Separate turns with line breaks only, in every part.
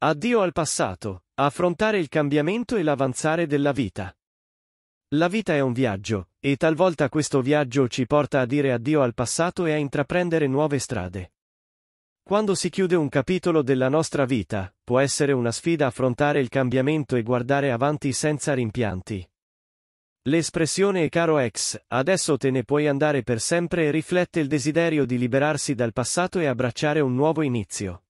Addio al passato, affrontare il cambiamento e l'avanzare della vita. La vita è un viaggio, e talvolta questo viaggio ci porta a dire addio al passato e a intraprendere nuove strade. Quando si chiude un capitolo della nostra vita, può essere una sfida affrontare il cambiamento e guardare avanti senza rimpianti. L'espressione caro ex, adesso te ne puoi andare per sempre riflette il desiderio di liberarsi dal passato e abbracciare un nuovo inizio.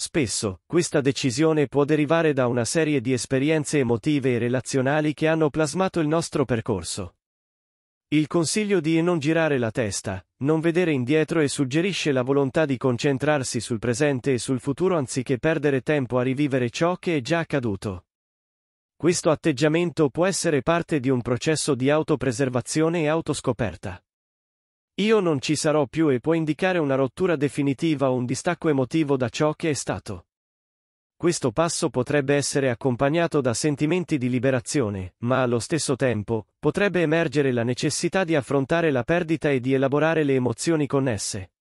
Spesso, questa decisione può derivare da una serie di esperienze emotive e relazionali che hanno plasmato il nostro percorso. Il consiglio di non girare la testa, non vedere indietro e suggerisce la volontà di concentrarsi sul presente e sul futuro anziché perdere tempo a rivivere ciò che è già accaduto. Questo atteggiamento può essere parte di un processo di autopreservazione e autoscoperta. Io non ci sarò più e può indicare una rottura definitiva o un distacco emotivo da ciò che è stato. Questo passo potrebbe essere accompagnato da sentimenti di liberazione, ma allo stesso tempo potrebbe emergere la necessità di affrontare la perdita e di elaborare le emozioni connesse.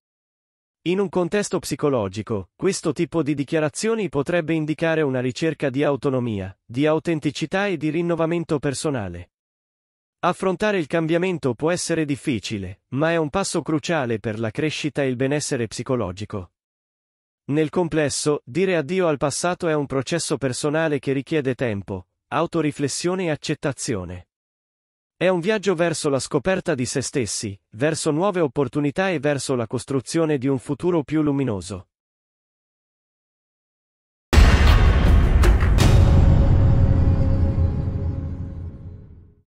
In un contesto psicologico, questo tipo di dichiarazioni potrebbe indicare una ricerca di autonomia, di autenticità e di rinnovamento personale. Affrontare il cambiamento può essere difficile, ma è un passo cruciale per la crescita e il benessere psicologico. Nel complesso, dire addio al passato è un processo personale che richiede tempo, autoriflessione e accettazione. È un viaggio verso la scoperta di se stessi, verso nuove opportunità e verso la costruzione di un futuro più luminoso.